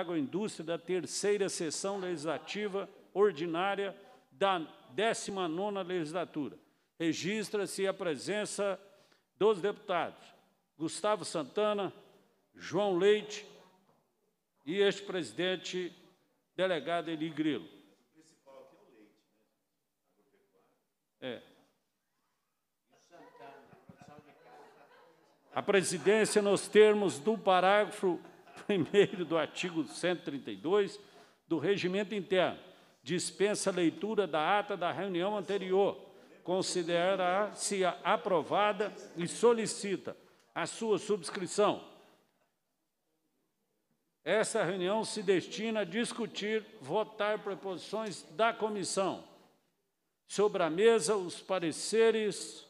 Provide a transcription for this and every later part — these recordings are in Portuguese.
Agroindústria da terceira sessão legislativa ordinária da 19ª legislatura. Registra-se a presença dos deputados Gustavo Santana, João Leite e este presidente delegado Eli Grilo. É. A presidência, nos termos do parágrafo 1 do artigo 132 do Regimento Interno. Dispensa leitura da ata da reunião anterior. Considerará-se aprovada e solicita a sua subscrição. Essa reunião se destina a discutir, votar proposições da comissão. Sobre a mesa, os pareceres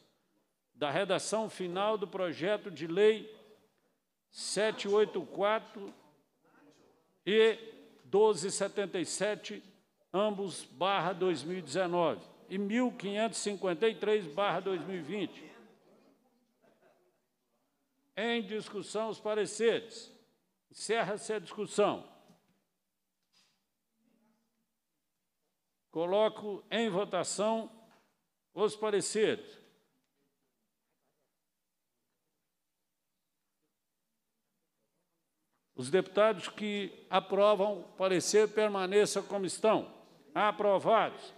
da redação final do projeto de lei 784 e 1277, ambos barra 2019, e 1553 barra 2020. Em discussão os pareceres. Encerra-se a discussão. Coloco em votação os pareceres. Os deputados que aprovam o parecer permaneçam como estão. Aprovados.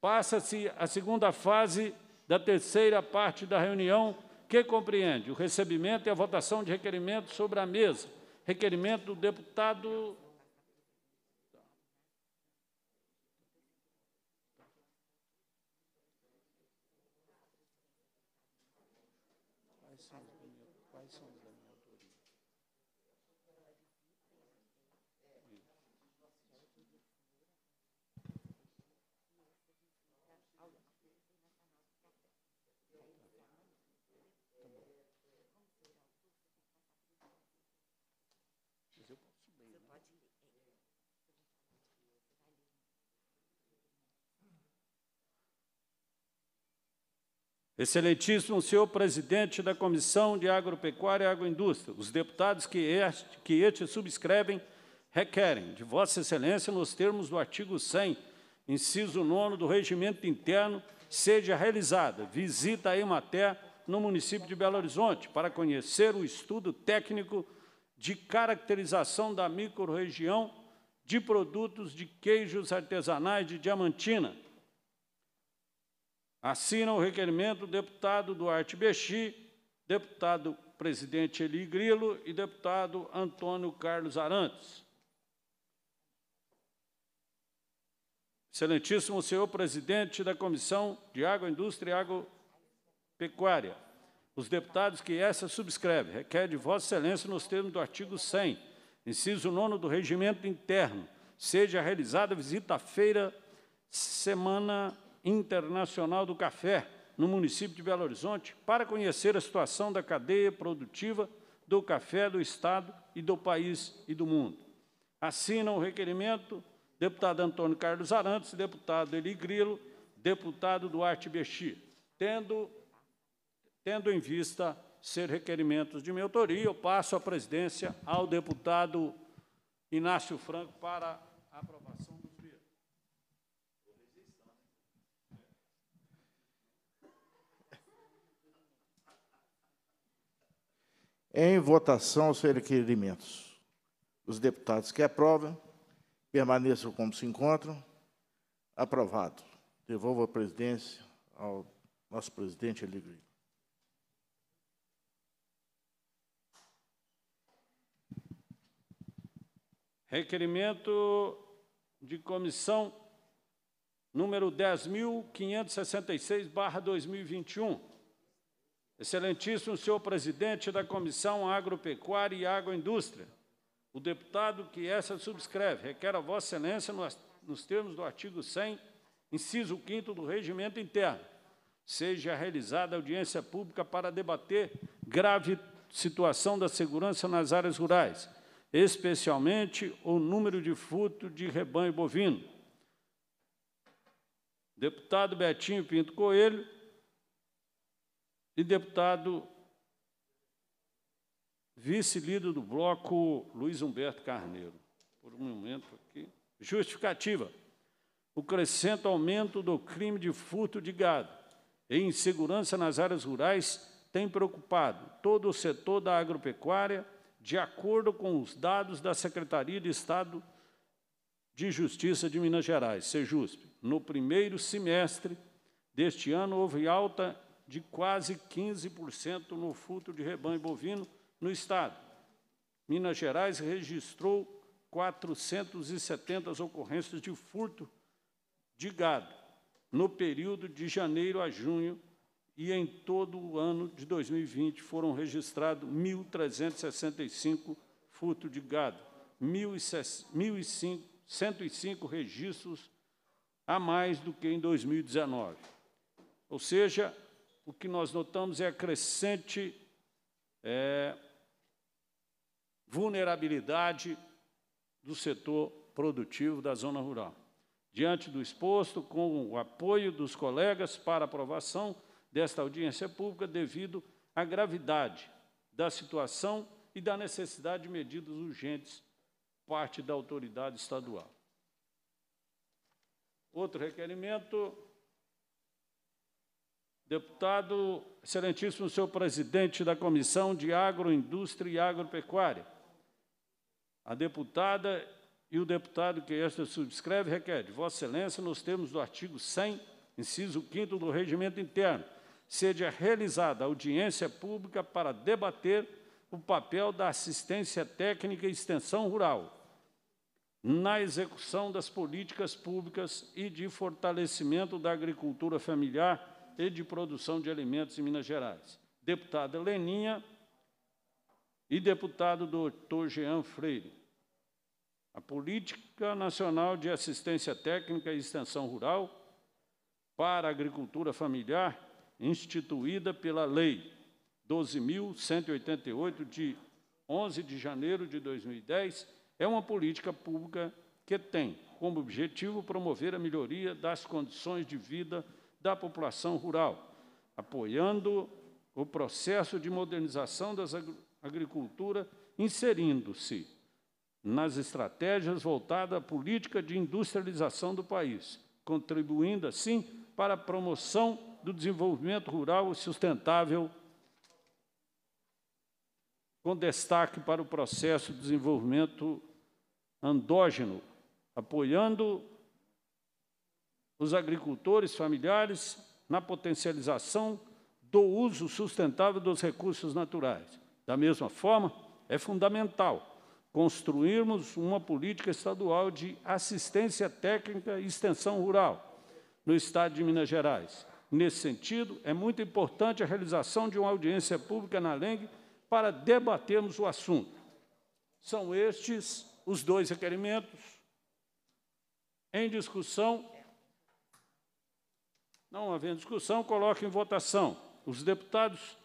Passa-se a segunda fase da terceira parte da reunião, que compreende o recebimento e a votação de requerimentos sobre a mesa. Requerimento do deputado Excelentíssimo senhor presidente da Comissão de Agropecuária e Agroindústria, os deputados que este, que este subscrevem requerem de Vossa Excelência, nos termos do artigo 100, inciso 9 do Regimento Interno, seja realizada visita à Emater no município de Belo Horizonte para conhecer o estudo técnico de caracterização da microrregião de produtos de queijos artesanais de Diamantina, Assinam o requerimento o deputado Duarte Bexi, deputado presidente Eli Grilo e deputado Antônio Carlos Arantes. Excelentíssimo senhor presidente da Comissão de Água, Indústria e Água Pecuária, os deputados que essa subscreve, requer de Vossa Excelência nos termos do artigo 100, inciso 9 do Regimento Interno, seja realizada visita à feira semana Internacional do Café, no município de Belo Horizonte, para conhecer a situação da cadeia produtiva do café do Estado e do país e do mundo. Assinam o requerimento deputado Antônio Carlos Arantes, deputado Eli Grilo, deputado Duarte Bexi, tendo, tendo em vista ser requerimentos de minha autoria, eu passo a presidência ao deputado Inácio Franco para aprovar. Em votação, os requerimentos. Os deputados que aprovam, permaneçam como se encontram. Aprovado. Devolvo a presidência ao nosso presidente Alegre. Requerimento de comissão número 10.566, barra 2021. Excelentíssimo senhor presidente da Comissão Agropecuária e Agroindústria, o deputado que essa subscreve requer a Vossa Excelência, nos, nos termos do artigo 100, inciso 5 do Regimento Interno, seja realizada audiência pública para debater grave situação da segurança nas áreas rurais, especialmente o número de furto de rebanho bovino. Deputado Betinho Pinto Coelho, e deputado vice-líder do bloco Luiz Humberto Carneiro. Por um momento aqui. Justificativa. O crescente aumento do crime de furto de gado e insegurança nas áreas rurais tem preocupado todo o setor da agropecuária, de acordo com os dados da Secretaria de Estado de Justiça de Minas Gerais, SEJUSP. No primeiro semestre deste ano, houve alta de quase 15% no furto de rebanho bovino no Estado. Minas Gerais registrou 470 ocorrências de furto de gado no período de janeiro a junho e em todo o ano de 2020 foram registrados 1.365 furto de gado, 1.105 registros a mais do que em 2019. Ou seja, o que nós notamos é a crescente é, vulnerabilidade do setor produtivo da zona rural. Diante do exposto, com o apoio dos colegas para aprovação desta audiência pública, devido à gravidade da situação e da necessidade de medidas urgentes parte da autoridade estadual. Outro requerimento deputado, excelentíssimo senhor presidente da Comissão de Agroindústria e Agropecuária, a deputada e o deputado que esta subscreve requer, Vossa Excelência, nos termos do artigo 100, inciso 5 do Regimento Interno, seja realizada audiência pública para debater o papel da assistência técnica e extensão rural na execução das políticas públicas e de fortalecimento da agricultura familiar e de Produção de Alimentos em Minas Gerais, deputada Leninha e deputado doutor Jean Freire. A Política Nacional de Assistência Técnica e Extensão Rural para a Agricultura Familiar, instituída pela Lei 12.188, de 11 de janeiro de 2010, é uma política pública que tem como objetivo promover a melhoria das condições de vida da população rural, apoiando o processo de modernização da agricultura, inserindo-se nas estratégias voltadas à política de industrialização do país, contribuindo, assim, para a promoção do desenvolvimento rural sustentável, com destaque para o processo de desenvolvimento andógeno, apoiando os agricultores familiares na potencialização do uso sustentável dos recursos naturais. Da mesma forma, é fundamental construirmos uma política estadual de assistência técnica e extensão rural no Estado de Minas Gerais. Nesse sentido, é muito importante a realização de uma audiência pública na LENG para debatermos o assunto. São estes os dois requerimentos em discussão não havendo discussão, coloque em votação. Os deputados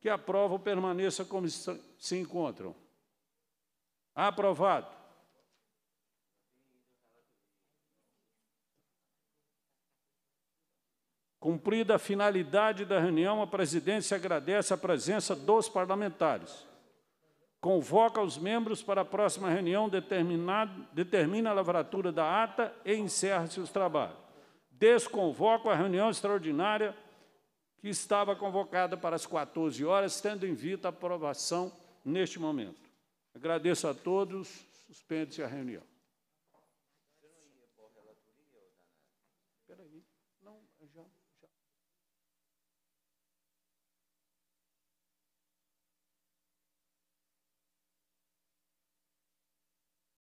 que aprovam permaneça como se encontram. Aprovado. Cumprida a finalidade da reunião, a presidência agradece a presença dos parlamentares. Convoca os membros para a próxima reunião, determina a lavratura da ata e encerra-se os trabalhos desconvoco a reunião extraordinária que estava convocada para as 14 horas, tendo em vista a aprovação neste momento. Agradeço a todos, suspende-se a reunião.